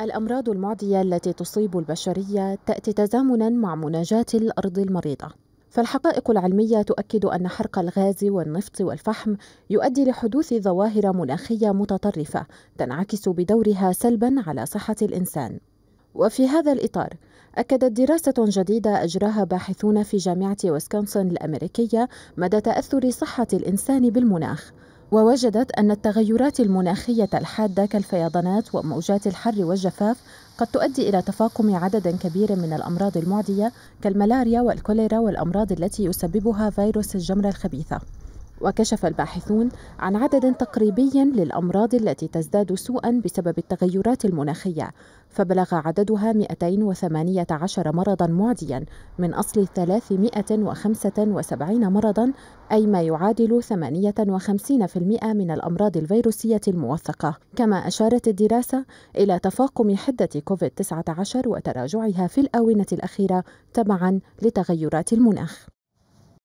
الأمراض المعدية التي تصيب البشرية تأتي تزامنا مع مناجاة الأرض المريضة فالحقائق العلمية تؤكد أن حرق الغاز والنفط والفحم يؤدي لحدوث ظواهر مناخية متطرفة تنعكس بدورها سلبا على صحة الإنسان وفي هذا الإطار أكدت دراسة جديدة أجراها باحثون في جامعة ويسكونسن الأمريكية مدى تأثر صحة الإنسان بالمناخ ووجدت أن التغيرات المناخية الحادة كالفيضانات وموجات الحر والجفاف قد تؤدي إلى تفاقم عدد كبير من الأمراض المعدية كالملاريا والكوليرا والأمراض التي يسببها فيروس الجمرة الخبيثة وكشف الباحثون عن عدد تقريبي للأمراض التي تزداد سوءا بسبب التغيرات المناخية فبلغ عددها 218 مرضا معديا من أصل 375 مرضا أي ما يعادل 58% من الأمراض الفيروسية الموثقة كما أشارت الدراسة إلى تفاقم حدة كوفيد-19 وتراجعها في الآونة الأخيرة تبعا لتغيرات المناخ